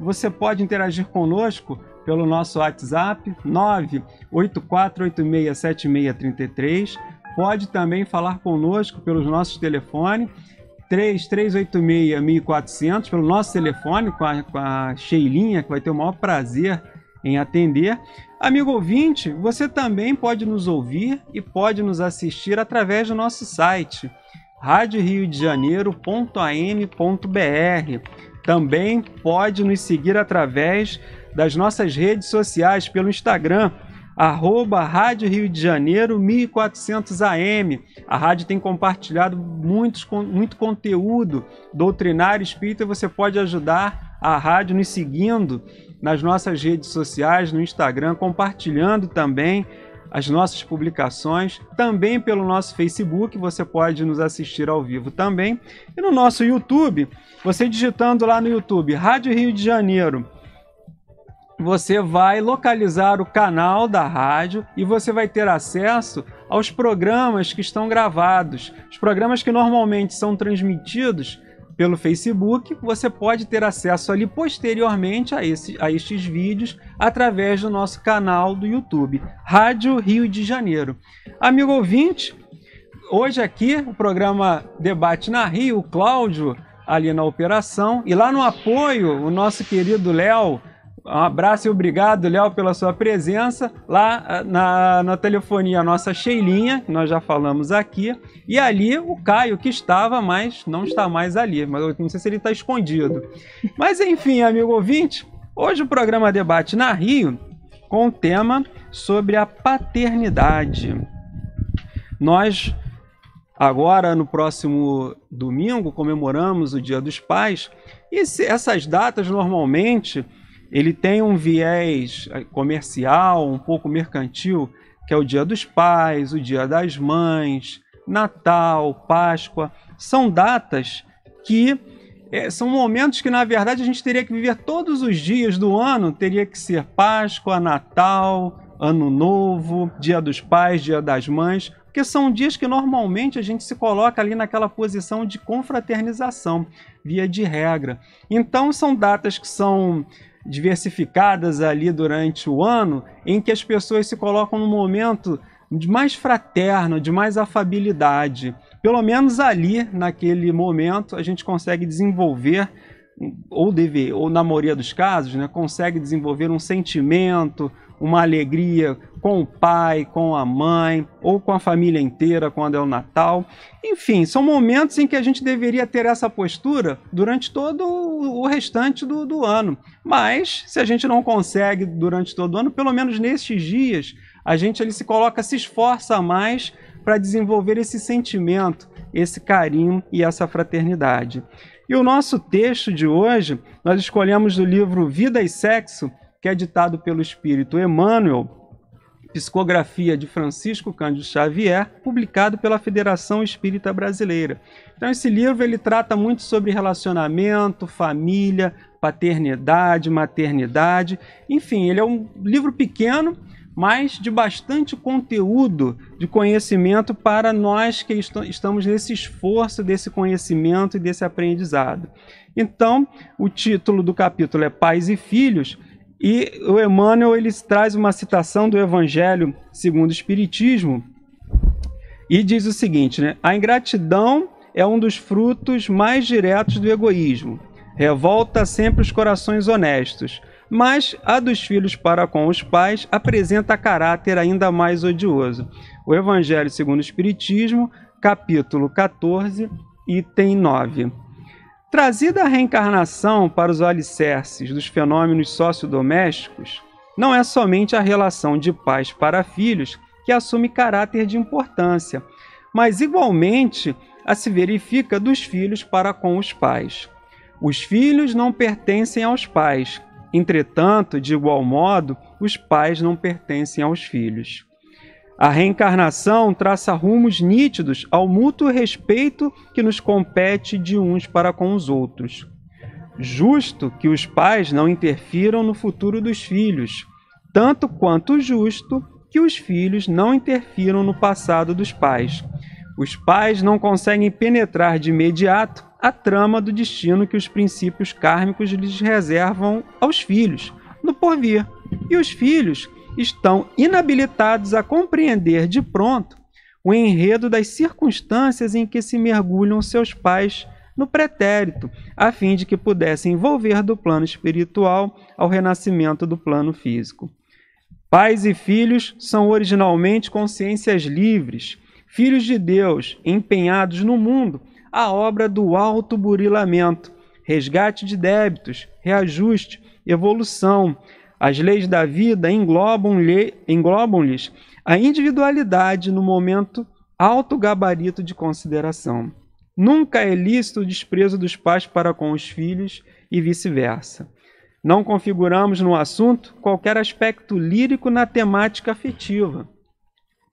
Você pode interagir conosco pelo nosso WhatsApp 984867633. Pode também falar conosco pelos nossos telefones 3386-1400, pelo nosso telefone com a, com a Sheilinha, que vai ter o maior prazer em atender. Amigo ouvinte, você também pode nos ouvir e pode nos assistir através do nosso site radioriodejaneiro.am.br. Também pode nos seguir através das nossas redes sociais pelo Instagram, arroba Rádio Rio de Janeiro 1400 AM. A rádio tem compartilhado muitos, muito conteúdo doutrinário espírita. Você pode ajudar a rádio nos seguindo nas nossas redes sociais, no Instagram, compartilhando também as nossas publicações, também pelo nosso Facebook, você pode nos assistir ao vivo também, e no nosso YouTube, você digitando lá no YouTube Rádio Rio de Janeiro você vai localizar o canal da rádio e você vai ter acesso aos programas que estão gravados. Os programas que normalmente são transmitidos pelo Facebook, você pode ter acesso ali posteriormente a, esse, a estes vídeos através do nosso canal do YouTube, Rádio Rio de Janeiro. Amigo ouvinte, hoje aqui o programa Debate na Rio, o Cláudio ali na operação e lá no apoio, o nosso querido Léo um abraço e obrigado, Léo, pela sua presença. Lá eh, na, na telefonia, a nossa Cheilinha, que nós já falamos aqui. E ali o Caio, que estava, mas não está mais ali. Mas eu não sei se ele está escondido. Mas enfim, amigo ouvinte, hoje o programa Debate na Rio com o tema sobre a paternidade. Nós, agora no próximo domingo, comemoramos o Dia dos Pais e essas datas normalmente ele tem um viés eh, comercial, um pouco mercantil, que é o Dia dos Pais, o Dia das Mães, Natal, Páscoa. São datas que é, são momentos que, na verdade, a gente teria que viver todos os dias do ano. Teria que ser Páscoa, Natal, Ano Novo, Dia dos Pais, Dia das Mães, porque são dias que normalmente a gente se coloca ali naquela posição de confraternização, via de regra. Então, são datas que são diversificadas ali durante o ano, em que as pessoas se colocam num momento de mais fraterno, de mais afabilidade. Pelo menos ali, naquele momento, a gente consegue desenvolver ou deve, ou na maioria dos casos, né, consegue desenvolver um sentimento, uma alegria com o pai, com a mãe, ou com a família inteira quando é o Natal. Enfim, são momentos em que a gente deveria ter essa postura durante todo o restante do, do ano. Mas, se a gente não consegue durante todo o ano, pelo menos nestes dias, a gente ele se coloca, se esforça mais para desenvolver esse sentimento, esse carinho e essa fraternidade. E o nosso texto de hoje, nós escolhemos do livro Vida e Sexo, que é ditado pelo espírito Emmanuel, Psicografia de Francisco Cândido Xavier, publicado pela Federação Espírita Brasileira. Então esse livro ele trata muito sobre relacionamento, família, paternidade, maternidade, enfim, ele é um livro pequeno, mas de bastante conteúdo de conhecimento para nós que est estamos nesse esforço desse conhecimento e desse aprendizado. Então, o título do capítulo é Pais e Filhos, e o Emmanuel ele traz uma citação do Evangelho segundo o Espiritismo e diz o seguinte: né? a ingratidão é um dos frutos mais diretos do egoísmo. Revolta sempre os corações honestos, mas a dos filhos para com os pais apresenta caráter ainda mais odioso. O Evangelho segundo o Espiritismo, capítulo 14, item 9. Trazida a reencarnação para os alicerces dos fenômenos sociodomésticos, não é somente a relação de pais para filhos que assume caráter de importância, mas igualmente a se verifica dos filhos para com os pais. Os filhos não pertencem aos pais, entretanto, de igual modo, os pais não pertencem aos filhos. A reencarnação traça rumos nítidos ao mútuo respeito que nos compete de uns para com os outros. Justo que os pais não interfiram no futuro dos filhos, tanto quanto justo que os filhos não interfiram no passado dos pais. Os pais não conseguem penetrar de imediato a trama do destino que os princípios kármicos lhes reservam aos filhos, no porvir. E os filhos estão inabilitados a compreender de pronto o enredo das circunstâncias em que se mergulham seus pais no pretérito, a fim de que pudessem envolver do plano espiritual ao renascimento do plano físico. Pais e filhos são originalmente consciências livres, filhos de Deus, empenhados no mundo, a obra do auto-burilamento, resgate de débitos, reajuste, evolução, as leis da vida englobam-lhes a individualidade no momento alto gabarito de consideração. Nunca é lícito o desprezo dos pais para com os filhos e vice-versa. Não configuramos no assunto qualquer aspecto lírico na temática afetiva.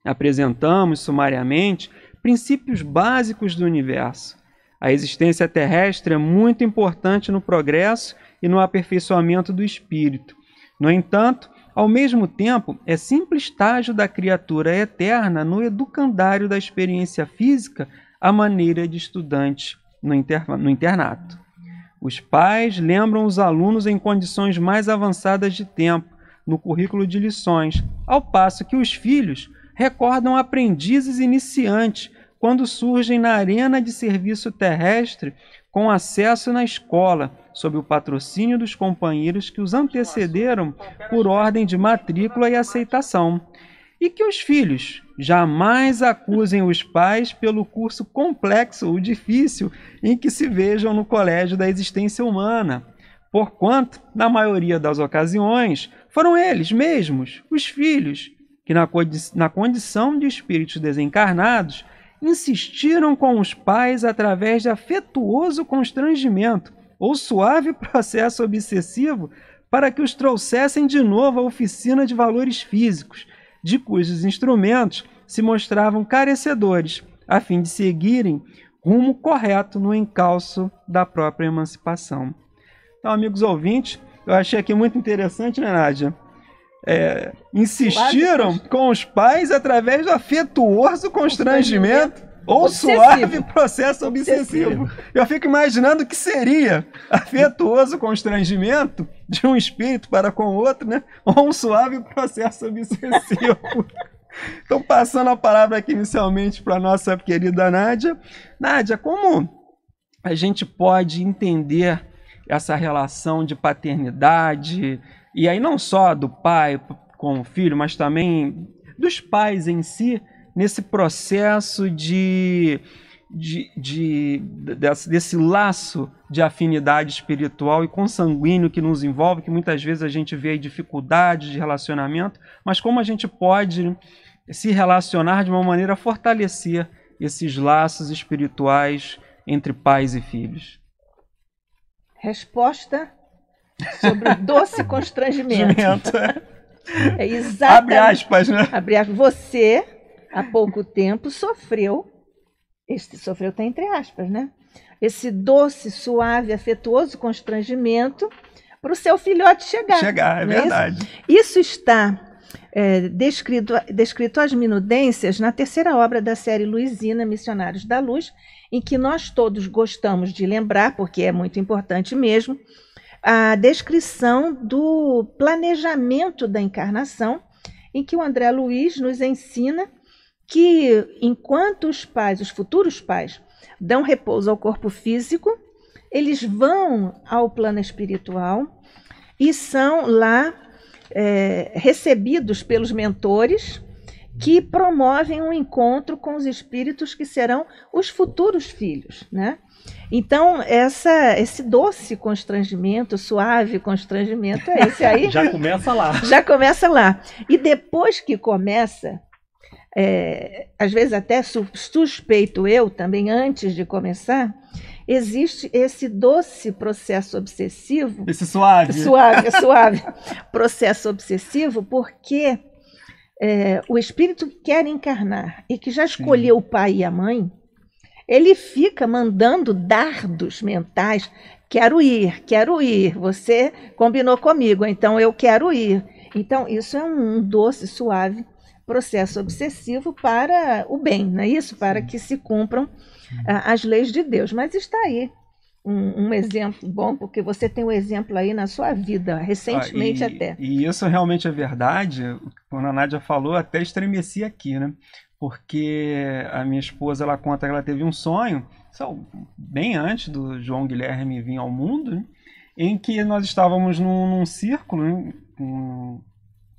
Apresentamos, sumariamente, princípios básicos do universo. A existência terrestre é muito importante no progresso e no aperfeiçoamento do espírito. No entanto, ao mesmo tempo, é simples estágio da criatura eterna no educandário da experiência física à maneira de estudante no, no internato. Os pais lembram os alunos em condições mais avançadas de tempo, no currículo de lições, ao passo que os filhos recordam aprendizes iniciantes quando surgem na arena de serviço terrestre com acesso na escola, sob o patrocínio dos companheiros que os antecederam por ordem de matrícula e aceitação. E que os filhos jamais acusem os pais pelo curso complexo ou difícil em que se vejam no colégio da existência humana, porquanto, na maioria das ocasiões, foram eles mesmos, os filhos, que na, condi na condição de espíritos desencarnados, insistiram com os pais através de afetuoso constrangimento ou suave processo obsessivo para que os trouxessem de novo à oficina de valores físicos, de cujos instrumentos se mostravam carecedores, a fim de seguirem rumo correto no encalço da própria emancipação. Então, amigos ouvintes, eu achei aqui muito interessante, né, Nádia? É, insistiram com os pais através do afetuoso constrangimento ou obsessivo. suave processo obsessivo. obsessivo. Eu fico imaginando o que seria afetuoso constrangimento de um espírito para com o outro, né? Ou um suave processo obsessivo. então, passando a palavra aqui inicialmente para nossa querida Nádia. Nádia, como a gente pode entender essa relação de paternidade, e aí não só do pai com o filho, mas também dos pais em si, nesse processo de, de, de desse, desse, laço de afinidade espiritual e consanguíneo que nos envolve, que muitas vezes a gente vê dificuldades de relacionamento, mas como a gente pode se relacionar de uma maneira a fortalecer esses laços espirituais entre pais e filhos? Resposta sobre o doce constrangimento. É. é exatamente. Abre aspas, né? Abre aspas. Você há pouco tempo sofreu, este sofreu até entre aspas, né? Esse doce, suave, afetuoso constrangimento para o seu filhote chegar. Chegar, é, é verdade. isso? isso está é, descrito, descrito as minudências na terceira obra da série Luizina, Missionários da Luz, em que nós todos gostamos de lembrar, porque é muito importante mesmo, a descrição do planejamento da encarnação, em que o André Luiz nos ensina que enquanto os pais, os futuros pais, dão repouso ao corpo físico, eles vão ao plano espiritual e são lá é, recebidos pelos mentores que promovem um encontro com os espíritos que serão os futuros filhos, né? Então, essa, esse doce constrangimento, suave constrangimento, é esse aí. já começa lá. Já começa lá. E depois que começa, é, às vezes até suspeito eu também antes de começar, existe esse doce processo obsessivo. Esse suave. Suave, suave. processo obsessivo, porque é, o espírito que quer encarnar e que já escolheu Sim. o pai e a mãe, ele fica mandando dardos mentais. Quero ir, quero ir. Você combinou comigo, então eu quero ir. Então, isso é um doce suave processo obsessivo para o bem, não é isso? Para que se cumpram ah, as leis de Deus. Mas está aí um, um, exemplo bom, porque você tem um exemplo aí na sua vida, recentemente ah, e, até. E isso realmente é verdade, quando a Nádia falou, até estremeci aqui, né? Porque a minha esposa, ela conta que ela teve um sonho, bem antes do João Guilherme vir ao mundo, né? em que nós estávamos num, num círculo, né?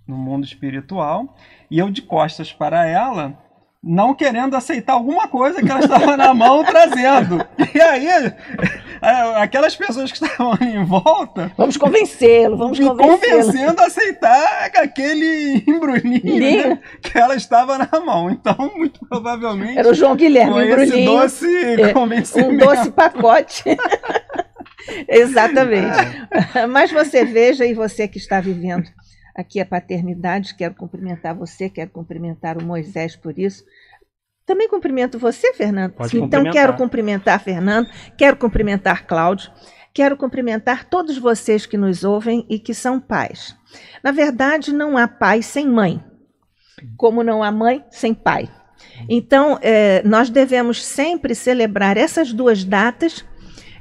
no mundo espiritual, e eu de costas para ela, não querendo aceitar alguma coisa que ela estava na mão trazendo. E aí, é, aquelas pessoas que estavam ali em volta. Vamos convencê-lo, vamos convencê-lo. Convencendo a aceitar aquele embrulhinho né, que ela estava na mão. Então, muito provavelmente. Era o João Guilherme um embrulhinho. Esse doce é, convencimento. Um doce pacote. Exatamente. É. Mas você veja, e você que está vivendo aqui a paternidade. Quero cumprimentar você, quero cumprimentar o Moisés por isso. Também cumprimento você, Fernando. Pode então quero cumprimentar Fernando, quero cumprimentar Cláudio, quero cumprimentar todos vocês que nos ouvem e que são pais. Na verdade, não há pai sem mãe, como não há mãe sem pai. Então, é, nós devemos sempre celebrar essas duas datas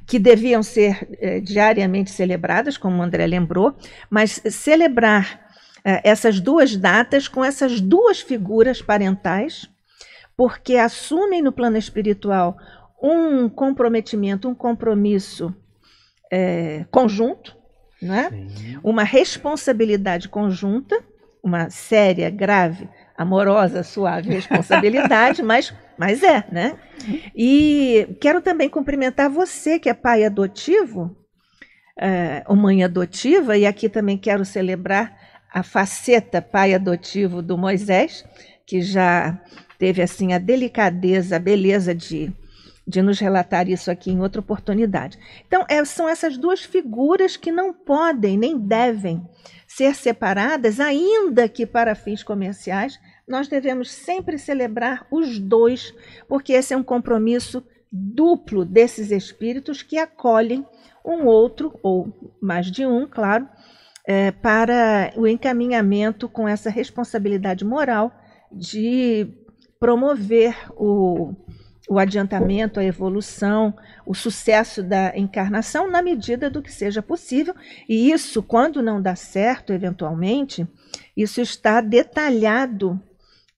que deviam ser é, diariamente celebradas, como o André lembrou, mas celebrar eh, essas duas datas com essas duas figuras parentais, porque assumem no plano espiritual um comprometimento, um compromisso eh, é, conjunto, né? uma responsabilidade conjunta, uma séria, grave, amorosa, suave responsabilidade, mas, mas é, né? E quero também cumprimentar você que é pai adotivo, é, ou mãe adotiva, e aqui também quero celebrar a faceta pai adotivo do Moisés, que já teve assim a delicadeza, a beleza de, de nos relatar isso aqui em outra oportunidade. Então, é, são essas duas figuras que não podem nem devem ser separadas, ainda que para fins comerciais, nós devemos sempre celebrar os dois, porque esse é um compromisso duplo desses espíritos que acolhem um outro, ou mais de um, claro, é, para o encaminhamento com essa responsabilidade moral de promover o, o adiantamento, a evolução, o sucesso da encarnação na medida do que seja possível. E isso, quando não dá certo, eventualmente, isso está detalhado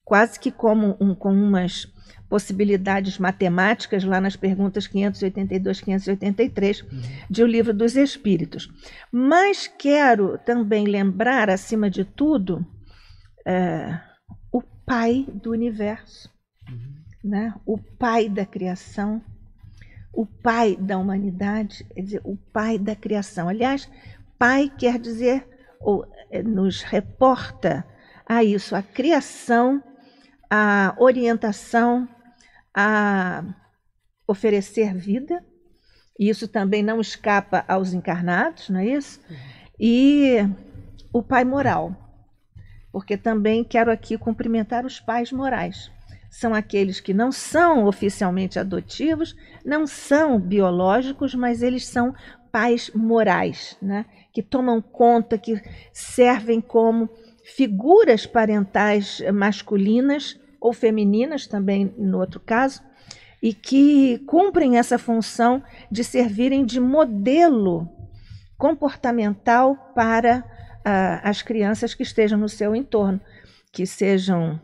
quase que como um, com umas possibilidades matemáticas lá nas perguntas 582, 583 uhum. de O Livro dos Espíritos. Mas quero também lembrar, acima de tudo, é, o Pai do Universo, uhum. né? o Pai da Criação, o Pai da Humanidade, quer dizer, o Pai da Criação. Aliás, Pai quer dizer, ou é, nos reporta a isso, a criação, a orientação, a oferecer vida, e isso também não escapa aos encarnados, não é isso? E o pai moral, porque também quero aqui cumprimentar os pais morais. São aqueles que não são oficialmente adotivos, não são biológicos, mas eles são pais morais, né? que tomam conta, que servem como figuras parentais masculinas ou femininas também, no outro caso, e que cumprem essa função de servirem de modelo comportamental para ah, as crianças que estejam no seu entorno, que sejam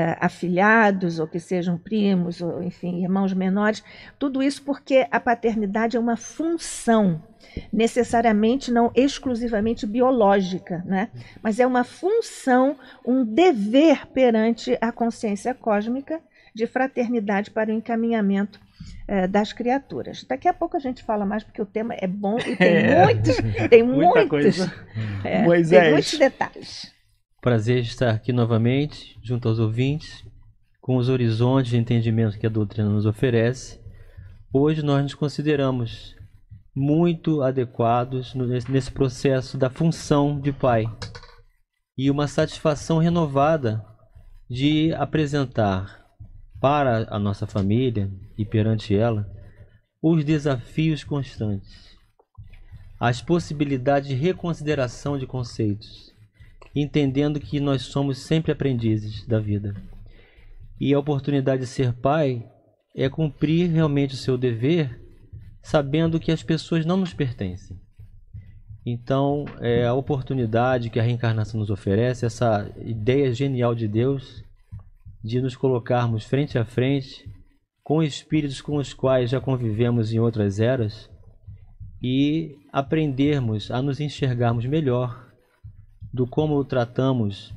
eh, afilhados ou que sejam primos, ou enfim, irmãos menores, tudo isso porque a paternidade é uma função, necessariamente não exclusivamente biológica, né? mas é uma função, um dever perante a consciência cósmica de fraternidade para o encaminhamento eh, das criaturas. Daqui a pouco a gente fala mais, porque o tema é bom e tem é, muitos, tem muitos, é, tem muitos detalhes. Prazer estar aqui novamente, junto aos ouvintes, com os horizontes de entendimento que a doutrina nos oferece. Hoje nós nos consideramos muito adequados nesse processo da função de pai e uma satisfação renovada de apresentar para a nossa família e perante ela os desafios constantes, as possibilidades de reconsideração de conceitos, entendendo que nós somos sempre aprendizes da vida. E a oportunidade de ser pai é cumprir realmente o seu dever, sabendo que as pessoas não nos pertencem. Então, é a oportunidade que a reencarnação nos oferece, essa ideia genial de Deus de nos colocarmos frente a frente com espíritos com os quais já convivemos em outras eras e aprendermos a nos enxergarmos melhor do como tratamos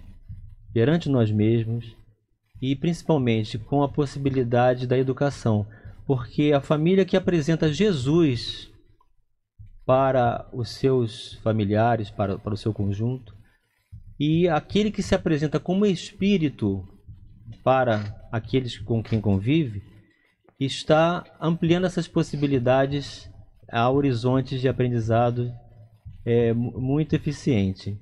perante nós mesmos e principalmente com a possibilidade da educação, porque a família que apresenta Jesus para os seus familiares, para, para o seu conjunto, e aquele que se apresenta como espírito para aqueles com quem convive, está ampliando essas possibilidades a horizontes de aprendizado é, muito eficiente.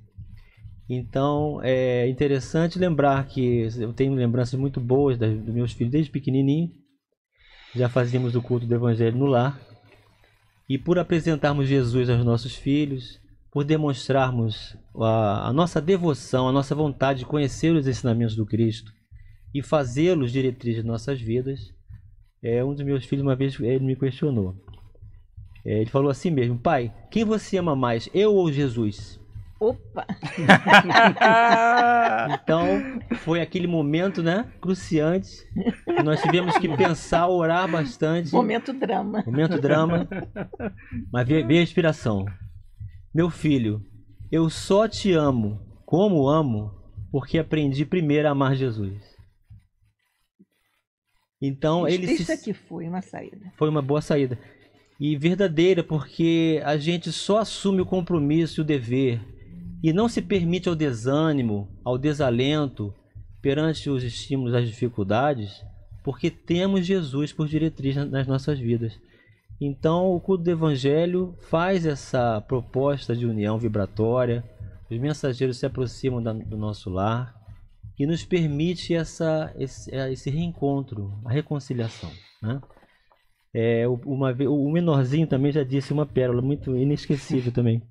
Então é interessante lembrar que eu tenho lembranças muito boas dos meus filhos desde pequenininho. Já fazíamos o culto do Evangelho no lar. E por apresentarmos Jesus aos nossos filhos, por demonstrarmos a, a nossa devoção, a nossa vontade de conhecer os ensinamentos do Cristo e fazê-los diretriz de nossas vidas, é, um dos meus filhos uma vez ele me questionou. É, ele falou assim mesmo: Pai, quem você ama mais, eu ou Jesus? Opa! então, foi aquele momento, né? Cruciante. Nós tivemos que pensar, orar bastante. Momento drama. Momento drama. Mas veio a inspiração. Meu filho, eu só te amo como amo porque aprendi primeiro a amar Jesus. Então ele se... que foi uma saída. Foi uma boa saída. E verdadeira, porque a gente só assume o compromisso e o dever e não se permite ao desânimo, ao desalento perante os estímulos, as dificuldades, porque temos Jesus por diretriz nas nossas vidas. Então, o culto do Evangelho faz essa proposta de união vibratória, os mensageiros se aproximam do nosso lar e nos permite essa, esse, esse reencontro, a reconciliação. Né? É, uma, o menorzinho também já disse uma pérola muito inesquecível também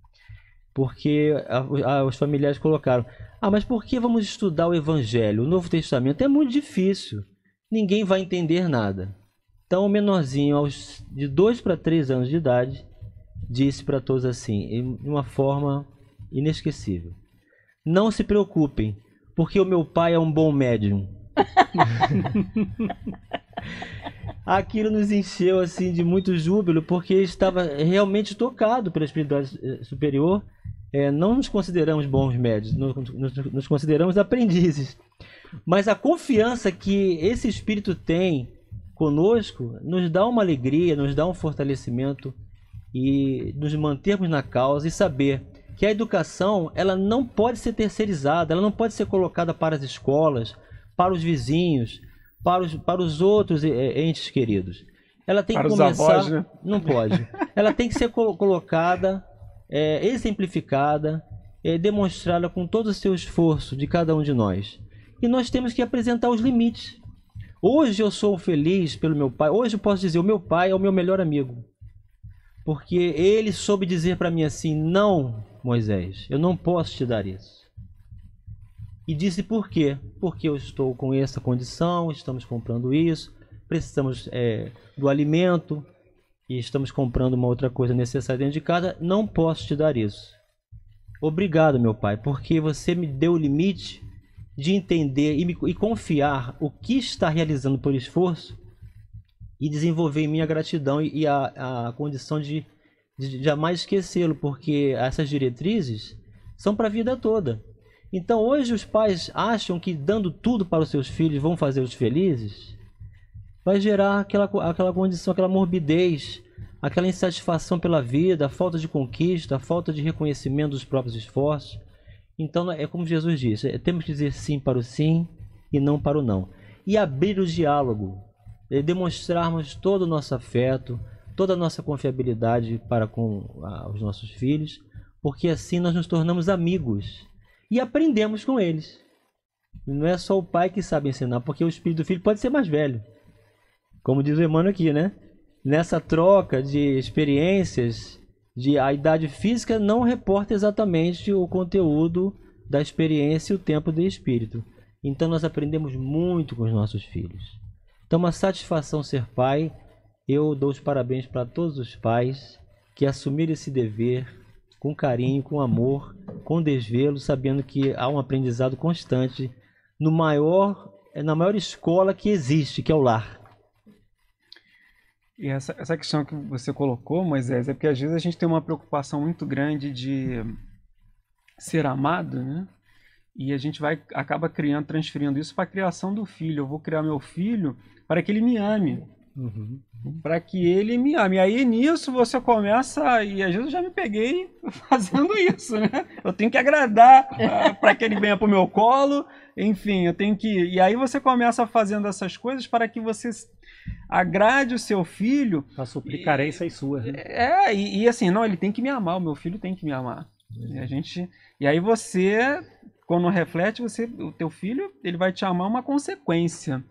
porque a, a, os familiares colocaram: ah, mas por que vamos estudar o Evangelho? O Novo Testamento é muito difícil, ninguém vai entender nada. Então, o menorzinho, aos, de dois para três anos de idade, disse para todos assim, de uma forma inesquecível: Não se preocupem, porque o meu pai é um bom médium. aquilo nos encheu assim de muito júbilo, porque estava realmente tocado pela espiritualidade eh, superior. É, não nos consideramos bons médios, nos, nos, nos consideramos aprendizes. Mas a confiança que esse espírito tem conosco nos dá uma alegria, nos dá um fortalecimento e nos mantermos na causa e saber que a educação ela não pode ser terceirizada, ela não pode ser colocada para as escolas, para os vizinhos, para os, para os outros eh, eh, entes queridos. Ela tem para que começar. Avós, né? Não pode. Ela tem que ser colocada, é, exemplificada, é, demonstrada com todo o seu esforço de cada um de nós. E nós temos que apresentar os limites. Hoje eu sou feliz pelo meu pai. Hoje eu posso dizer: o meu pai é o meu melhor amigo. Porque ele soube dizer para mim assim: não, Moisés, eu não posso te dar isso. E disse por quê? Porque eu estou com essa condição, estamos comprando isso, precisamos é, do alimento e estamos comprando uma outra coisa necessária dentro de casa, não posso te dar isso. Obrigado, meu pai, porque você me deu o limite de entender e, me, e confiar o que está realizando por esforço e desenvolver em minha gratidão e, e a, a condição de, de jamais esquecê-lo, porque essas diretrizes são para a vida toda. Então hoje os pais acham que dando tudo para os seus filhos vão fazê-los felizes, vai gerar aquela, aquela condição, aquela morbidez, aquela insatisfação pela vida, a falta de conquista, a falta de reconhecimento dos próprios esforços. Então é como Jesus disse, é, temos que dizer sim para o sim e não para o não. E abrir o diálogo, é, demonstrarmos todo o nosso afeto, toda a nossa confiabilidade para com a, ah, os nossos filhos, porque assim nós nos tornamos amigos e aprendemos com eles. Não é só o pai que sabe ensinar, porque o espírito do filho pode ser mais velho. Como diz o Emmanuel aqui, né? Nessa troca de experiências, de a idade física não reporta exatamente o conteúdo da experiência e o tempo do espírito. Então nós aprendemos muito com os nossos filhos. Então é uma satisfação ser pai. Eu dou os parabéns para todos os pais que assumiram esse dever com carinho, com amor, com desvelo, sabendo que há um aprendizado constante no maior, na maior escola que existe, que é o lar. E essa, essa questão que você colocou, Moisés, é porque às vezes a gente tem uma preocupação muito grande de ser amado, né? E a gente vai acaba criando, transferindo isso para a criação do filho. Eu vou criar meu filho para que ele me ame. Uhum. Para que ele me ame. Aí nisso você começa, e às vezes eu já me peguei fazendo isso, né? Eu tenho que agradar ah, para que ele venha para o meu colo, enfim, eu tenho que. E aí você começa fazendo essas coisas para que você agrade o seu filho. A suplicar e, é sua. Né? É, e, e, assim, não, ele tem que me amar, o meu filho tem que me amar. É. E a gente. E aí você, quando reflete, você, o teu filho, ele vai te amar uma consequência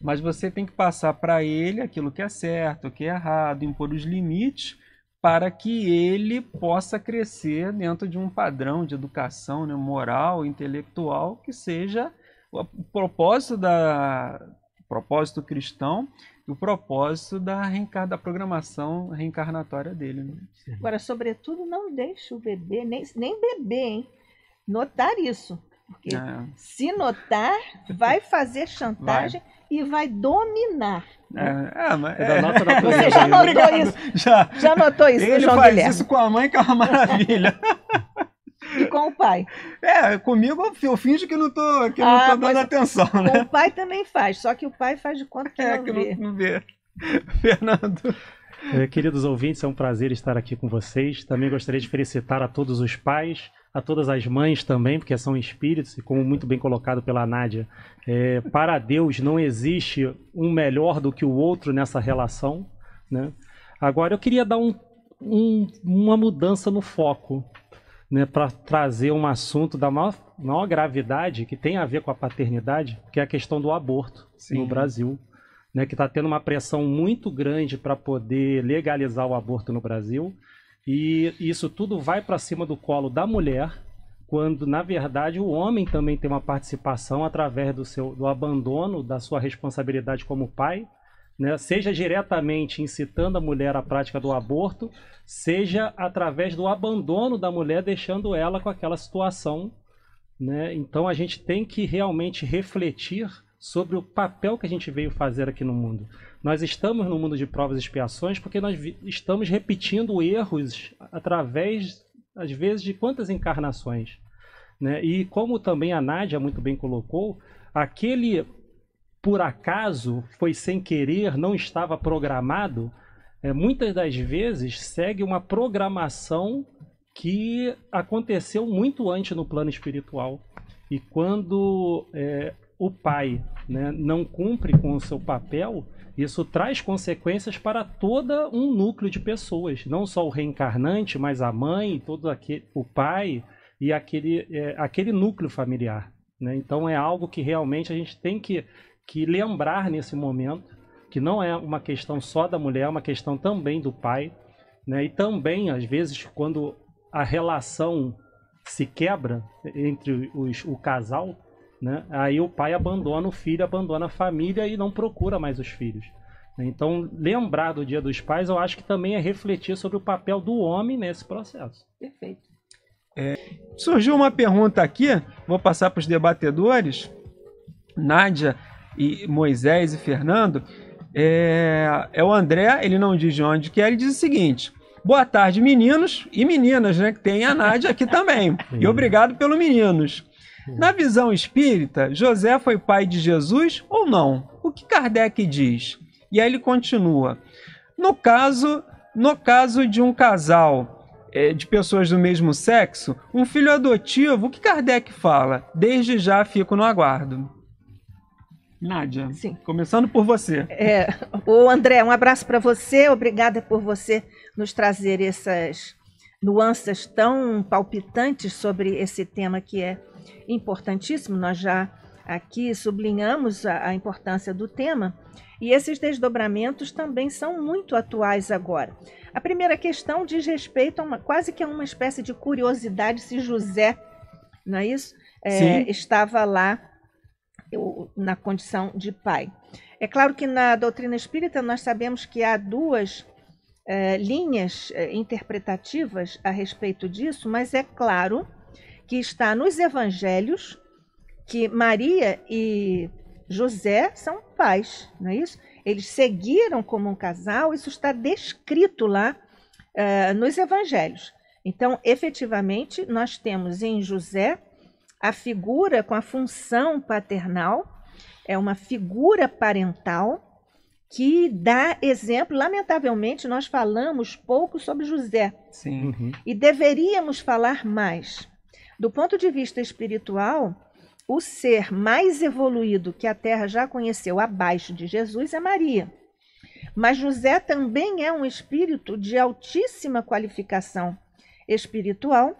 mas você tem que passar para ele aquilo que é certo, o que é errado, impor os limites para que ele possa crescer dentro de um padrão de educação né, moral, intelectual, que seja o propósito da o propósito cristão e o propósito da, reencar... da programação reencarnatória dele. Né? Agora, sobretudo, não deixe o bebê, nem, nem bebê, hein? notar isso. Porque é. se notar, vai fazer chantagem vai e vai dominar. É, é, mas é, é. Você já notou isso? Já. Já notou isso, Ele João faz Guilherme. isso com a mãe, que é uma maravilha. E com o pai? É, comigo eu finjo que não tô, que ah, não tô dando é. atenção, né? Com o pai também faz, só que o pai faz de conta que, é, não, que vê. não vê. Fernando. É, queridos ouvintes, é um prazer estar aqui com vocês. Também gostaria de felicitar a todos os pais a todas as mães também, porque são espíritos, e como muito bem colocado pela Nádia, é, para Deus não existe um melhor do que o outro nessa relação. Né? Agora, eu queria dar um, um, uma mudança no foco, né, para trazer um assunto da maior, maior, gravidade, que tem a ver com a paternidade, que é a questão do aborto Sim. no Brasil. Né, que está tendo uma pressão muito grande para poder legalizar o aborto no Brasil. E isso tudo vai para cima do colo da mulher, quando na verdade o homem também tem uma participação através do seu do abandono da sua responsabilidade como pai, né? seja diretamente incitando a mulher à prática do aborto, seja através do abandono da mulher deixando ela com aquela situação, né? Então a gente tem que realmente refletir sobre o papel que a gente veio fazer aqui no mundo. Nós estamos no mundo de provas e expiações porque nós estamos repetindo erros através, às vezes, de quantas encarnações. Né? E como também a Nádia muito bem colocou, aquele por acaso, foi sem querer, não estava programado, é, muitas das vezes segue uma programação que aconteceu muito antes no plano espiritual. E quando é, o pai né, não cumpre com o seu papel, isso traz consequências para todo um núcleo de pessoas, não só o reencarnante, mas a mãe, todo aquele, o pai e aquele, é, aquele núcleo familiar. Né? Então é algo que realmente a gente tem que, que lembrar nesse momento, que não é uma questão só da mulher, é uma questão também do pai. Né? E também, às vezes, quando a relação se quebra entre os, o casal, né? Aí o pai abandona o filho, abandona a família e não procura mais os filhos. Então, lembrar do Dia dos Pais, eu acho que também é refletir sobre o papel do homem nesse processo. Perfeito. É, surgiu uma pergunta aqui, vou passar para os debatedores, Nádia e Moisés e Fernando. É, é o André, ele não diz de onde que é, ele diz o seguinte: Boa tarde, meninos e meninas, né? Que tem a Nádia aqui também. e obrigado pelo meninos. É. Na visão espírita, José foi pai de Jesus ou não? O que Kardec diz? E aí ele continua. No caso, no caso de um casal é, de pessoas do mesmo sexo, um filho adotivo, o que Kardec fala? Desde já fico no aguardo. Nádia, Sim. começando por você. É, o André, um abraço para você, obrigada por você nos trazer essas nuances tão palpitantes sobre esse tema que é importantíssimo, nós já aqui sublinhamos a, a importância do tema, e esses desdobramentos também são muito atuais agora. A primeira questão diz respeito a uma, quase que a uma espécie de curiosidade se José, não é isso? É, estava lá eu, na condição de pai. É claro que na doutrina espírita nós sabemos que há duas é, linhas é, interpretativas a respeito disso, mas é claro que está nos evangelhos, que Maria e José são pais, não é isso? Eles seguiram como um casal, isso está descrito lá uh, nos evangelhos. Então, efetivamente, nós temos em José a figura com a função paternal, é uma figura parental que dá exemplo. Lamentavelmente, nós falamos pouco sobre José. Sim. Uhum. E deveríamos falar mais. Do ponto de vista espiritual, o ser mais evoluído que a Terra já conheceu abaixo de Jesus é Maria. Mas José também é um espírito de altíssima qualificação espiritual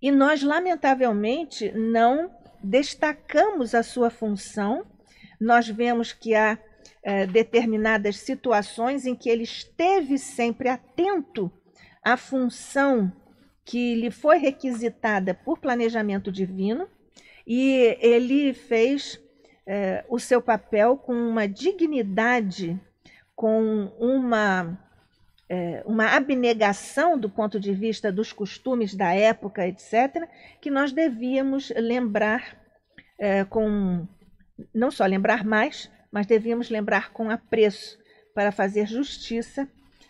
e nós, lamentavelmente, não destacamos a sua função. Nós vemos que há é, determinadas situações em que ele esteve sempre atento à função que lhe foi requisitada por planejamento divino e ele fez é, o seu papel com uma dignidade, com uma, é, uma abnegação do ponto de vista dos costumes da época, etc., que nós devíamos lembrar é, com não só lembrar mais, mas devíamos lembrar com apreço para fazer justiça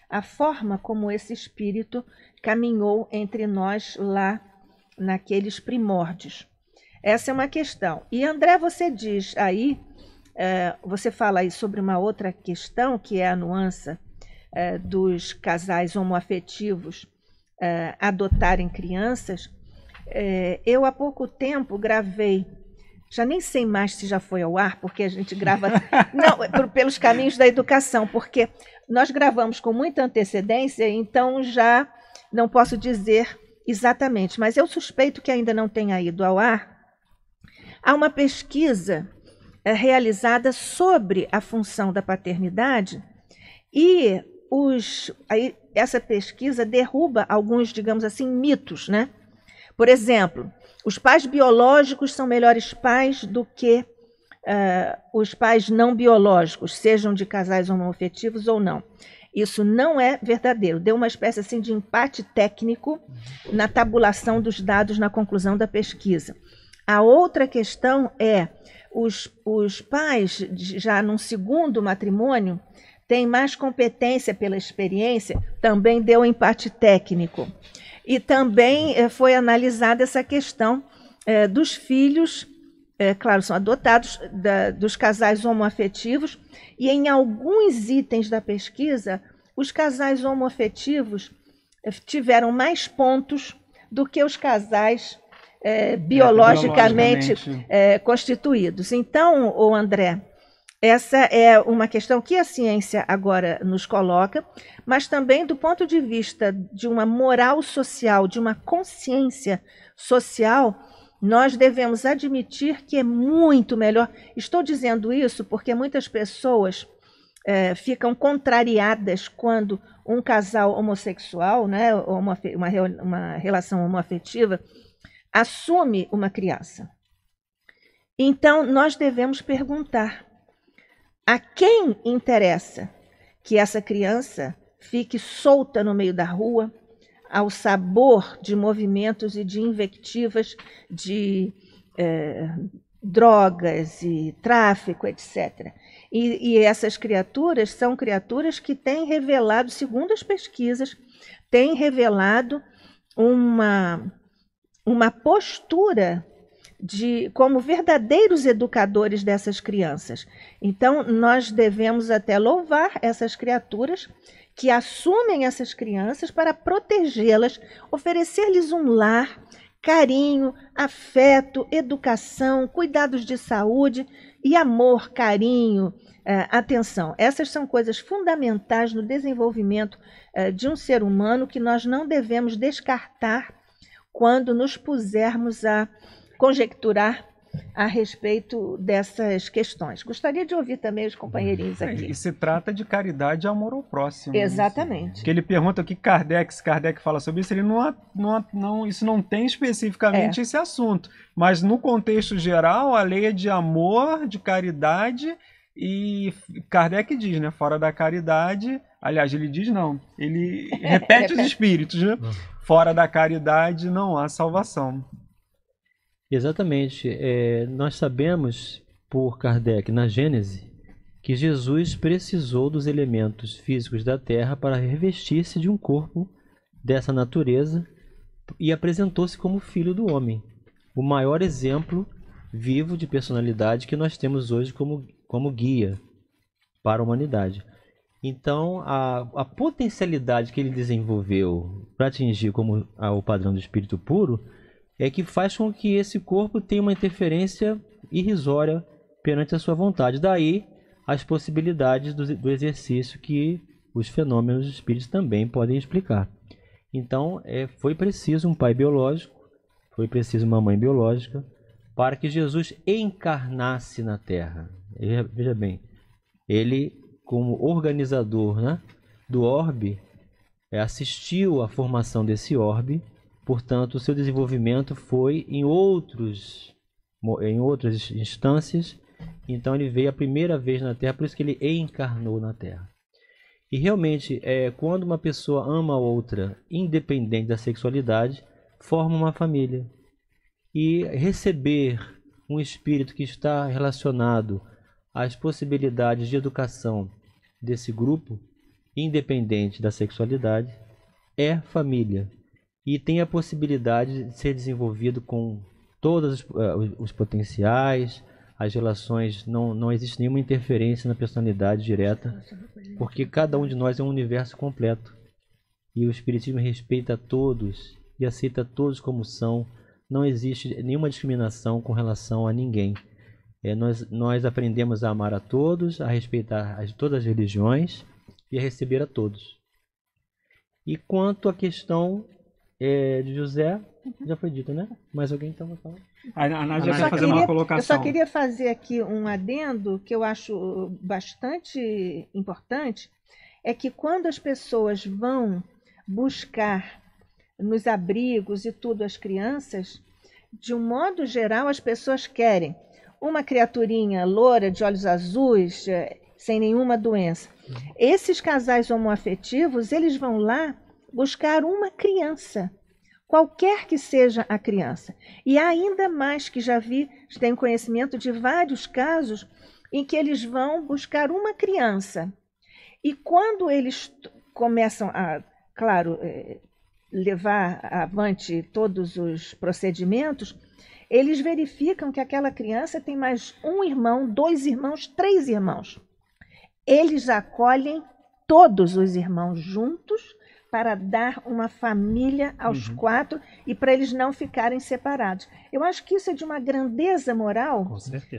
à forma como esse espírito caminhou entre nós lá naqueles primórdios. Essa é uma questão. E André, você diz aí, é, você fala aí sobre uma outra questão que é a nuance é, dos casais homoafetivos é, adotarem crianças. É, eu há pouco tempo gravei já nem sei mais se já foi ao ar, porque a gente grava não é pelos caminhos da educação, porque nós gravamos com muita antecedência, então já não posso dizer exatamente, mas eu suspeito que ainda não tenha ido ao ar. Há uma pesquisa eh, realizada sobre a função da paternidade e os, aí, essa pesquisa derruba alguns, digamos assim, mitos, né? Por exemplo, os pais biológicos são melhores pais do que uh, os pais não biológicos, sejam de casais homoafetivos ou não. Isso não é verdadeiro. Deu uma espécie assim de empate técnico na tabulação dos dados na conclusão da pesquisa. A outra questão é os, os pais, já num segundo matrimônio, têm mais competência pela experiência, também deu empate técnico. E também eh, foi analisada essa questão eh, dos filhos é, claro, são adotados da, dos casais homoafetivos, e em alguns itens da pesquisa, os casais homoafetivos eh, tiveram mais pontos do que os casais eh, é, biologicamente, biologicamente. É, constituídos. Então, o André, essa é uma questão que a ciência agora nos coloca, mas também do ponto de vista de uma moral social, de uma consciência social, nós devemos admitir que é muito melhor. Estou dizendo isso porque muitas pessoas é, ficam contrariadas quando um casal homossexual, né, uma, uma, uma relação homoafetiva, assume uma criança. Então, nós devemos perguntar a quem interessa que essa criança fique solta no meio da rua, ao sabor de movimentos e de invectivas de é, drogas e tráfico, etc. E, e, essas criaturas são criaturas que têm revelado, segundo as pesquisas, têm revelado uma, uma postura de como verdadeiros educadores dessas crianças. Então, nós devemos até louvar essas criaturas que assumem essas crianças para protegê-las, oferecer-lhes um lar, carinho, afeto, educação, cuidados de saúde e amor, carinho, eh, atenção. Essas são coisas fundamentais no desenvolvimento eh, de um ser humano que nós não devemos descartar quando nos pusermos a conjecturar a respeito dessas questões. Gostaria de ouvir também os companheirinhos hum. aqui. E se trata de caridade e amor ao próximo. Né? Exatamente. Que ele pergunta o que Kardec, se Kardec fala sobre isso, ele não, não, não isso não tem especificamente é. esse assunto. Mas no contexto geral, a lei é de amor, de caridade e Kardec diz, né? Fora da caridade. Aliás, ele diz não. Ele repete, repete. os espíritos, né? Hum. Fora da caridade não há salvação. Exatamente. É, nós sabemos por Kardec, na Gênese, que Jesus precisou dos elementos físicos da terra para revestir-se de um corpo dessa natureza e apresentou-se como filho do homem. O maior exemplo vivo de personalidade que nós temos hoje como, como guia para a humanidade. Então, a, a potencialidade que ele desenvolveu para atingir como a, o padrão do espírito puro é que faz com que esse corpo tenha uma interferência irrisória perante a sua vontade. Daí as possibilidades do, do exercício que os fenômenos dos espíritos também podem explicar. Então, é, foi preciso um pai biológico, foi preciso uma mãe biológica, para que Jesus encarnasse na Terra. Ele, veja bem, ele, como organizador né, do orbe, é, assistiu à formação desse orbe Portanto, seu desenvolvimento foi em outros em outras instâncias. Então ele veio a primeira vez na Terra, por isso que ele encarnou na Terra. E realmente, é, quando uma pessoa ama a outra, independente da sexualidade, forma uma família. E receber um espírito que está relacionado às possibilidades de educação desse grupo, independente da sexualidade, é família e tem a possibilidade de ser desenvolvido com todos eh, os, uh, os potenciais, as relações, não, não existe nenhuma interferência na personalidade direta, porque cada um de nós é um universo completo. E o Espiritismo respeita a todos e aceita a todos como são, não existe nenhuma discriminação com relação a ninguém. É, nós, nós aprendemos a amar a todos, a respeitar as, todas as religiões e a receber a todos. E quanto à questão é, de José, uhum. já foi dito, né? mas alguém então vai falar? A, a Nádia fazer queria, uma colocação. Eu só queria fazer aqui um adendo que eu acho bastante importante, é que quando as pessoas vão buscar nos abrigos e tudo as crianças, de um modo geral as pessoas querem uma criaturinha loura, de olhos azuis, eh, sem nenhuma doença. Uhum. Esses casais homoafetivos, eles vão lá buscar uma criança, qualquer que seja a criança. E ainda mais que já vi, tenho conhecimento de vários casos em que eles vão buscar uma criança. E quando eles começam a, claro, eh, levar avante todos os procedimentos, eles verificam que aquela criança tem mais um irmão, dois irmãos, três irmãos. Eles acolhem todos os irmãos juntos para dar uma família aos uhum. quatro e para eles não ficarem separados. Eu acho que isso é de uma grandeza moral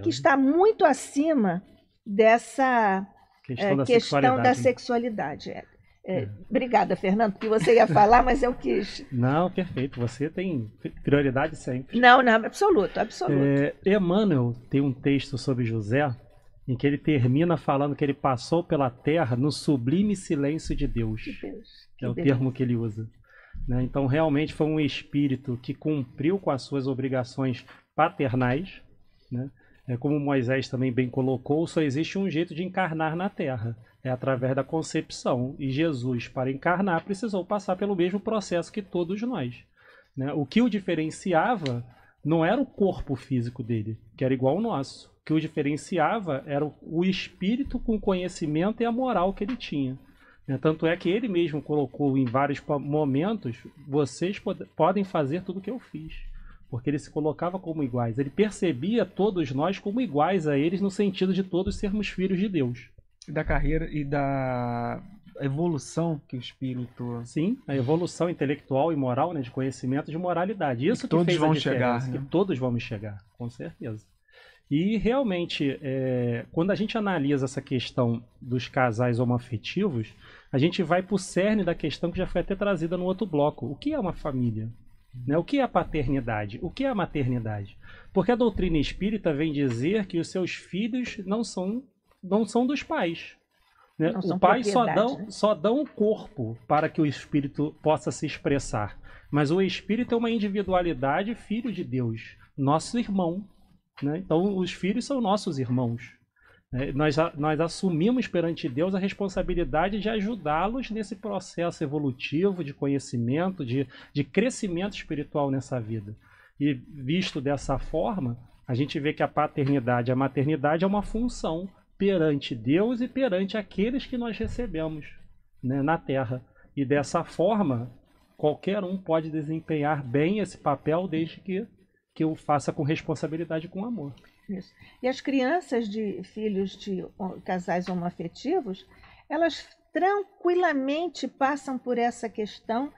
que está muito acima dessa questão é, da questão sexualidade. Da sexualidade. É, é, é, obrigada, Fernando, porque você ia falar, mas eu quis. Não, perfeito. Você tem prioridade sempre. Não, não, absoluto, absoluto. É, Emmanuel tem um texto sobre José em que ele termina falando que ele passou pela terra no sublime silêncio de Deus. De Deus que é o termo que ele usa. Né? Então, realmente foi um espírito que cumpriu com as suas obrigações paternais. Né? É, como Moisés também bem colocou, só existe um jeito de encarnar na Terra: é através da concepção. E Jesus, para encarnar, precisou passar pelo mesmo processo que todos nós. Né? O que o diferenciava não era o corpo físico dele, que era igual ao nosso. O que o diferenciava era o espírito com conhecimento e a moral que ele tinha. Né? Tanto é que ele mesmo colocou em vários momentos: vocês pod podem fazer tudo o que eu fiz. Porque ele se colocava como iguais. Ele percebia todos nós como iguais a eles, no sentido de todos sermos filhos de Deus. Da carreira e da evolução que o espírito. Sim, a evolução intelectual e moral, né, de conhecimento, de moralidade. Isso que, que todos vão chegar. Né? Que todos vão chegar, com certeza. E realmente, é, quando a gente analisa essa questão dos casais homoafetivos, a gente vai para o cerne da questão que já foi até trazida no outro bloco. O que é uma família? Né? O que é a paternidade? O que é a maternidade? Porque a doutrina espírita vem dizer que os seus filhos não são, não são dos pais. Né? O pai só dão, né? só dão o corpo para que o espírito possa se expressar. Mas o espírito é uma individualidade filho de Deus, nosso irmão, né? Então, os filhos são nossos irmãos. Né? Nós, nós assumimos perante Deus a responsabilidade de ajudá-los nesse processo evolutivo, de conhecimento, de, de crescimento espiritual nessa vida. E visto dessa forma, a gente vê que a paternidade a maternidade é uma função perante Deus e perante aqueles que nós recebemos né, na Terra. E dessa forma, qualquer um pode desempenhar bem esse papel desde que que eu faça com responsabilidade e com amor. Isso. E as crianças de filhos de casais homoafetivos, elas tranquilamente passam por essa questão.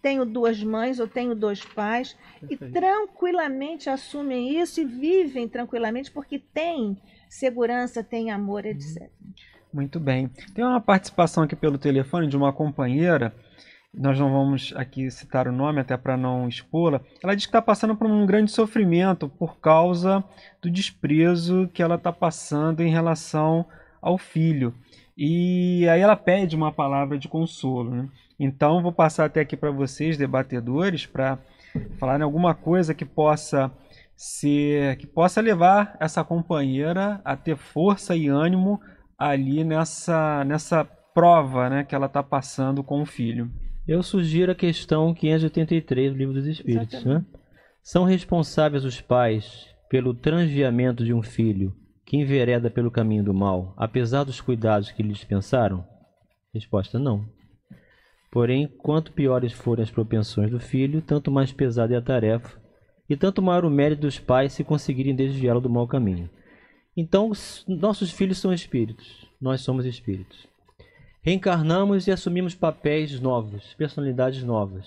Tenho duas mães ou tenho dois pais Perfeito. e tranquilamente assumem isso e vivem tranquilamente porque tem segurança, tem amor, uhum. etc. Muito bem. Tem uma participação aqui pelo telefone de uma companheira nós não vamos aqui citar o nome até para não expô-la, ela diz que está passando por um grande sofrimento por causa do desprezo que ela está passando em relação ao filho. E aí ela pede uma palavra de consolo. Né? Então vou passar até aqui para vocês, debatedores, para falarem alguma coisa que possa ser, que possa levar essa companheira a ter força e ânimo ali nessa, nessa prova né, que ela está passando com o filho. Eu sugiro a questão 583 do Livro dos Espíritos. Né? São responsáveis os pais pelo transviamento de um filho que envereda pelo caminho do mal, apesar dos cuidados que lhe dispensaram? Resposta: não. Porém, quanto piores forem as propensões do filho, tanto mais pesada é a tarefa, e tanto maior o mérito dos pais se conseguirem desviá-lo do mau caminho. Então, nossos filhos são espíritos, nós somos espíritos. Reencarnamos e assumimos papéis novos, personalidades novas.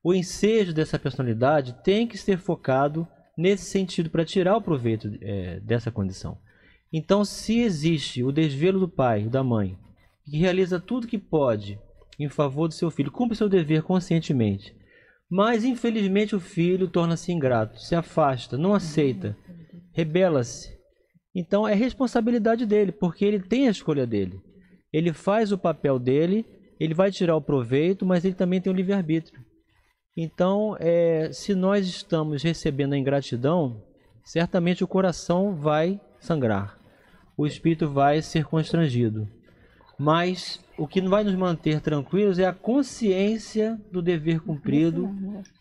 O ensejo dessa personalidade tem que ser focado nesse sentido para tirar o proveito é, dessa condição. Então, se existe o desvelo do pai, da mãe, que realiza tudo que pode em favor do seu filho, cumpre seu dever conscientemente, mas infelizmente o filho torna-se ingrato, se afasta, não aceita, rebela-se. Então é responsabilidade dele, porque ele tem a escolha dele. Ele faz o papel dele, ele vai tirar o proveito, mas ele também tem o livre-arbítrio. Então, é, se nós estamos recebendo a ingratidão, certamente o coração vai sangrar, o espírito vai ser constrangido. Mas o que vai nos manter tranquilos é a consciência do dever cumprido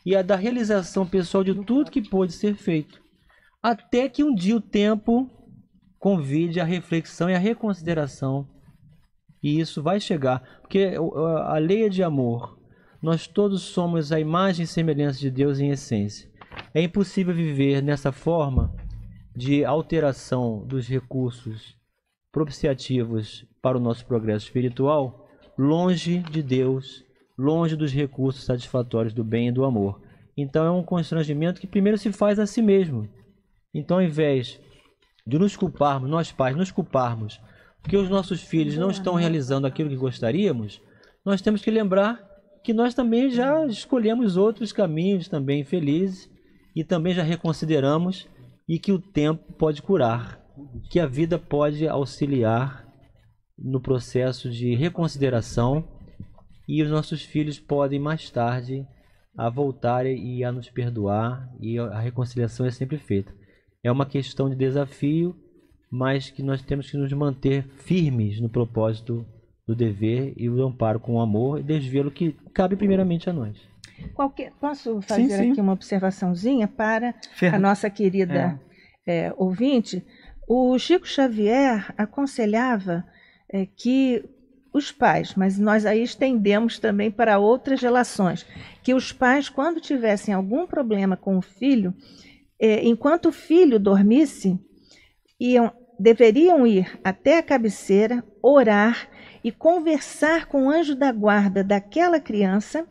e a da realização pessoal de tudo que pôde ser feito. Até que um dia o tempo convide à reflexão e à reconsideração e isso vai chegar, porque a lei é de amor. Nós todos somos a imagem e semelhança de Deus em essência. É impossível viver nessa forma de alteração dos recursos propiciativos para o nosso progresso espiritual longe de Deus, longe dos recursos satisfatórios do bem e do amor. Então é um constrangimento que primeiro se faz a si mesmo. Então, ao invés de nos culparmos, nós pais, nos culparmos que os nossos filhos não estão realizando aquilo que gostaríamos, nós temos que lembrar que nós também já escolhemos outros caminhos também felizes e também já reconsideramos e que o tempo pode curar, que a vida pode auxiliar no processo de reconsideração e os nossos filhos podem mais tarde a voltar e a nos perdoar e a reconciliação é sempre feita. É uma questão de desafio mas que nós temos que nos manter firmes no propósito do dever e o amparo com o amor e desvelo que cabe primeiramente a nós. Qualquer, posso fazer sim, sim. aqui uma observaçãozinha para a nossa querida é. É, ouvinte? O Chico Xavier aconselhava é, que os pais, mas nós aí estendemos também para outras relações, que os pais, quando tivessem algum problema com o filho, é, enquanto o filho dormisse, iam, deveriam ir até a cabeceira, orar e conversar com o anjo da guarda daquela criança,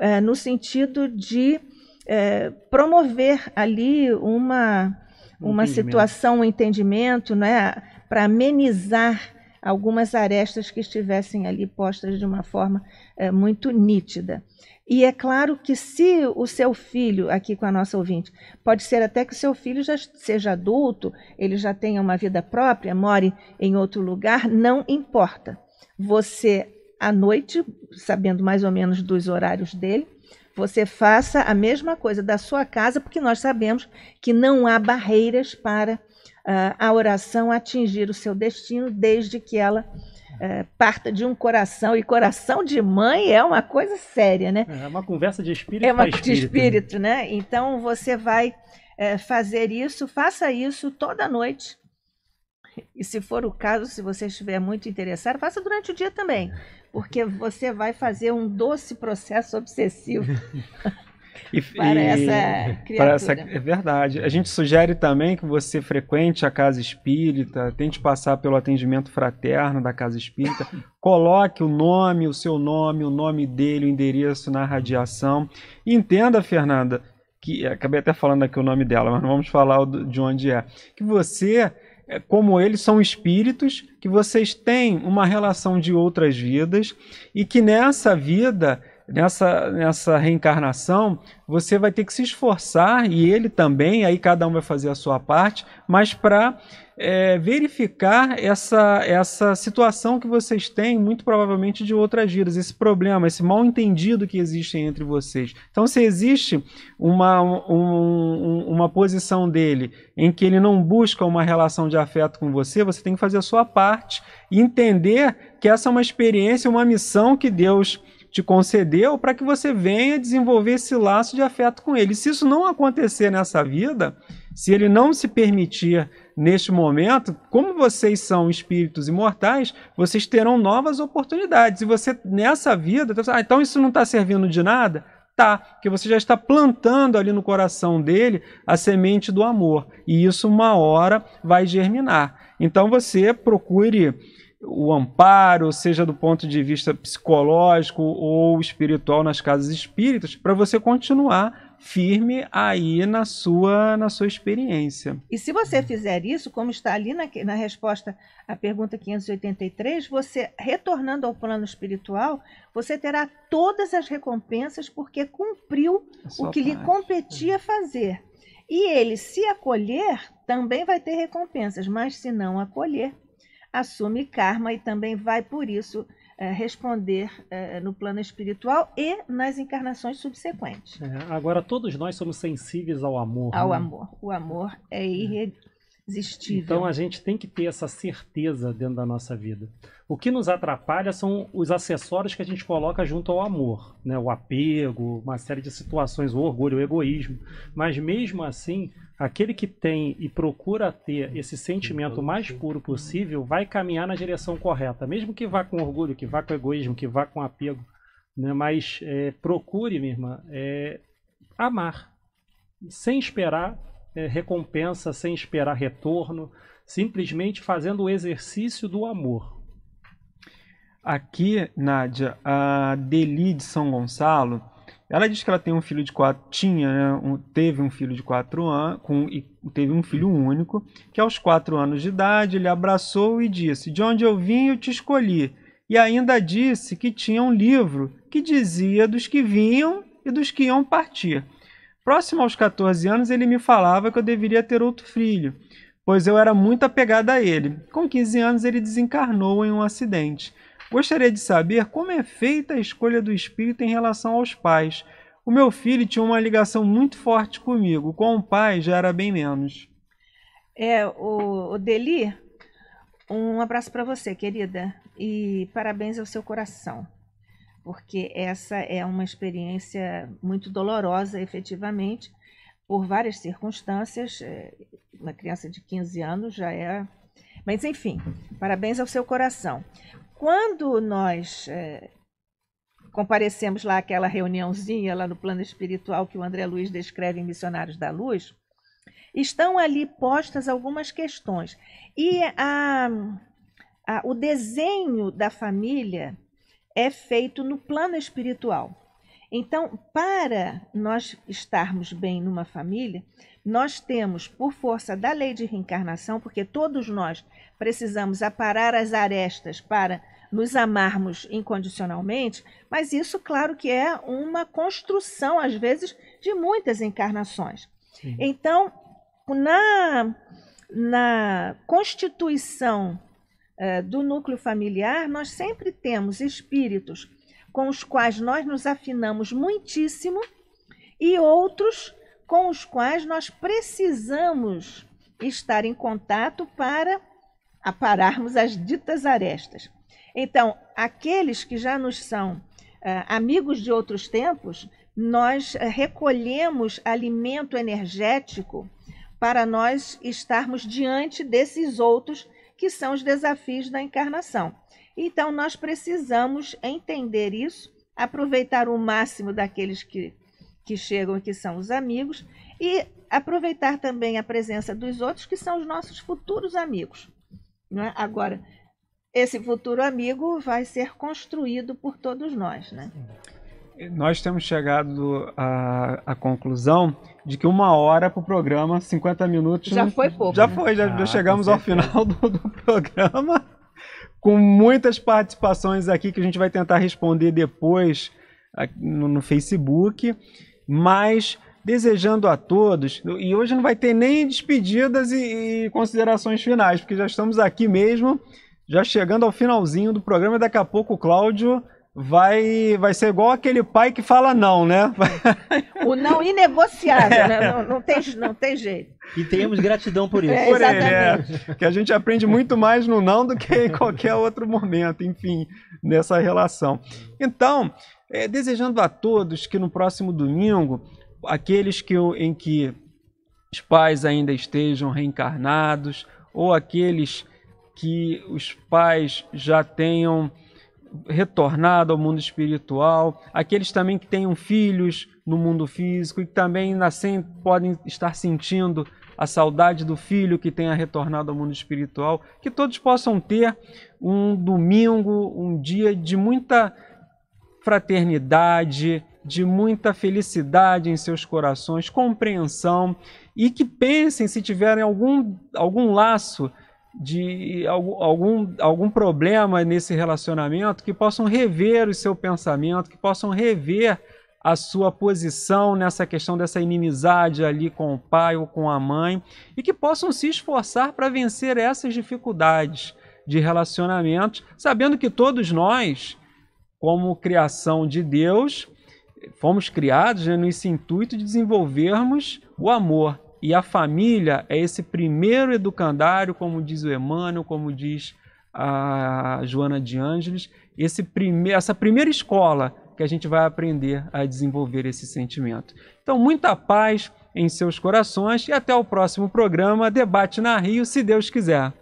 eh, no sentido de eh, promover ali uma, um uma situação, um entendimento, né, para amenizar algumas arestas que estivessem ali postas de uma forma é, muito nítida. E é claro que se o seu filho, aqui com a nossa ouvinte, pode ser até que o seu filho já seja adulto, ele já tenha uma vida própria, more em outro lugar, não importa. Você, à noite, sabendo mais ou menos dos horários dele, você faça a mesma coisa da sua casa, porque nós sabemos que não há barreiras para a oração atingir o seu destino, desde que ela é, parta de um coração, e coração de mãe é uma coisa séria, né? É uma conversa de espírito. É uma espírito. de né? espírito, né? Então você vai é, fazer isso, faça isso toda noite. E se for o caso, se você estiver muito interessado, faça durante o dia também, porque você vai fazer um doce processo obsessivo. E, para e, essa criatura. Para essa, é verdade. A gente sugere também que você frequente a casa espírita, tente passar pelo atendimento fraterno da casa espírita, coloque o nome, o seu nome, o nome dele, o endereço na radiação. E entenda, Fernanda, que eh, acabei até falando aqui o nome dela, mas não vamos falar de onde é. Que você eh, como eles são espíritos que vocês têm uma relação de outras vidas e que nessa vida nessa, nessa reencarnação, você vai ter que se esforçar, e ele também, aí cada um vai fazer a sua parte, mas para é, verificar essa, essa situação que vocês têm, muito provavelmente de outras vidas, esse problema, esse mal entendido que existe entre vocês. Então, se existe uma, um, uma posição dele em que ele não busca uma relação de afeto com você, você tem que fazer a sua parte e entender que essa é uma experiência, uma missão que Deus te concedeu para que você venha desenvolver esse laço de afeto com ele. se isso não acontecer nessa vida, se ele não se permitir neste momento, como vocês são espíritos imortais, vocês terão novas oportunidades. E você, nessa vida, ah, então isso não está servindo de nada? Tá, porque você já está plantando ali no coração dele a semente do amor. E isso, uma hora, vai germinar. Então você procure o amparo, seja do ponto de vista psicológico ou espiritual nas casas espíritas, para você continuar firme aí na sua na sua experiência. E se você fizer isso, como está ali na, na resposta à pergunta 583, você retornando ao plano espiritual, você terá todas as recompensas porque cumpriu o que parte. lhe competia fazer. E ele, se acolher, também vai ter recompensas, mas se não acolher, assume karma e também vai, por isso, é, responder é, no plano espiritual e nas encarnações subsequentes. É, agora, todos nós somos sensíveis ao amor. Ao né? amor. O amor é irre então a gente tem que ter essa certeza dentro da nossa vida. O que nos atrapalha são os acessórios que a gente coloca junto ao amor, né? O apego, uma série de situações, o orgulho, o egoísmo. Mas mesmo assim, aquele que tem e procura ter esse sentimento então, mais puro possível vai caminhar na direção correta, mesmo que vá com orgulho, que vá com egoísmo, que vá com apego, né? Mas é, procure, minha irmã, é, amar sem esperar é, recompensa sem esperar retorno, simplesmente fazendo o exercício do amor. Aqui, Nádia, a Deli de São Gonçalo, ela diz que ela tem um filho de quatro, tinha, né, um, teve um filho de quatro anos, com, e teve um filho único, que aos quatro anos de idade ele abraçou e disse: De onde eu vim, eu te escolhi. E ainda disse que tinha um livro que dizia dos que vinham e dos que iam partir. Próximo aos 14 anos, ele me falava que eu deveria ter outro filho, pois eu era muito apegada a ele. Com 15 anos, ele desencarnou em um acidente. Gostaria de saber como é feita a escolha do espírito em relação aos pais. O meu filho tinha uma ligação muito forte comigo, com o pai já era bem menos. É, o, o Deli, um abraço para você, querida, e parabéns ao seu coração porque essa é uma experiência muito dolorosa, efetivamente, por várias circunstâncias. Eh, uma criança de 15 anos já é. Mas, enfim, parabéns ao seu coração. Quando nós é, comparecemos lá àquela reuniãozinha, lá no plano espiritual que o André Luiz descreve em Missionários da Luz, estão ali postas algumas questões. E a, a, o desenho da família é feito no plano espiritual. Então, para nós estarmos bem numa família, nós temos, por força da lei de reencarnação, porque todos nós precisamos aparar as arestas para nos amarmos incondicionalmente, mas isso, claro, que é uma construção, às vezes, de muitas encarnações. Sim. Então, na, na constituição eh, do núcleo familiar, nós sempre temos espíritos com os quais nós nos afinamos muitíssimo e outros com os quais nós precisamos estar em contato para apararmos as ditas arestas. Então, aqueles que já nos são uh, amigos de outros tempos, nós uh, recolhemos alimento energético para nós estarmos diante desses outros que são os desafios da encarnação. Então, nós precisamos entender isso, aproveitar o máximo daqueles que, que chegam e que são os amigos, e aproveitar também a presença dos outros, que são os nossos futuros amigos. É? Agora, esse futuro amigo vai ser construído por todos nós. Né? Sim nós temos chegado à, à conclusão de que uma hora para o programa, 50 minutos. Já foi pouco. Já né? foi, já, ah, já chegamos ao final do, do programa, com muitas participações aqui que a gente vai tentar responder depois no, no Facebook. Mas desejando a todos. E hoje não vai ter nem despedidas e, e, considerações finais, porque já estamos aqui mesmo, já chegando ao finalzinho do programa. Daqui a pouco o Cláudio vai, vai ser igual aquele pai que fala não, né? O não inegociável, né? é. né? Não, não, tem, não tem jeito. E temos gratidão por é, isso. É, por ele, é, que a gente aprende muito mais no não do que em qualquer outro momento, enfim, nessa relação. Então, é, desejando a todos que no próximo domingo, aqueles que, em que os pais ainda estejam reencarnados, ou aqueles que os pais já tenham retornado ao mundo espiritual, aqueles também que tenham filhos no mundo físico e que também nascem, podem estar sentindo a saudade do filho que tenha retornado ao mundo espiritual, que todos possam ter um domingo, um dia de muita fraternidade, de muita felicidade em seus corações, compreensão e que pensem se tiverem algum, algum laço de algum, algum problema nesse relacionamento, que possam rever o seu pensamento, que possam rever a sua posição nessa questão dessa inimizade ali com o pai ou com a mãe e que possam se esforçar para vencer essas dificuldades de relacionamentos, sabendo que todos nós, como criação de Deus, fomos criados né, nesse intuito de desenvolvermos o amor. E a família é esse primeiro educandário, como diz o Emmanuel, como diz a Joana de Ângeles, esse prime essa primeira escola que a gente vai aprender a desenvolver esse sentimento. Então, muita paz em seus corações e até o próximo programa Debate na Rio, se Deus quiser.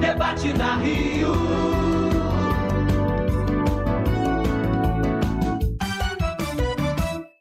Debate na Rio.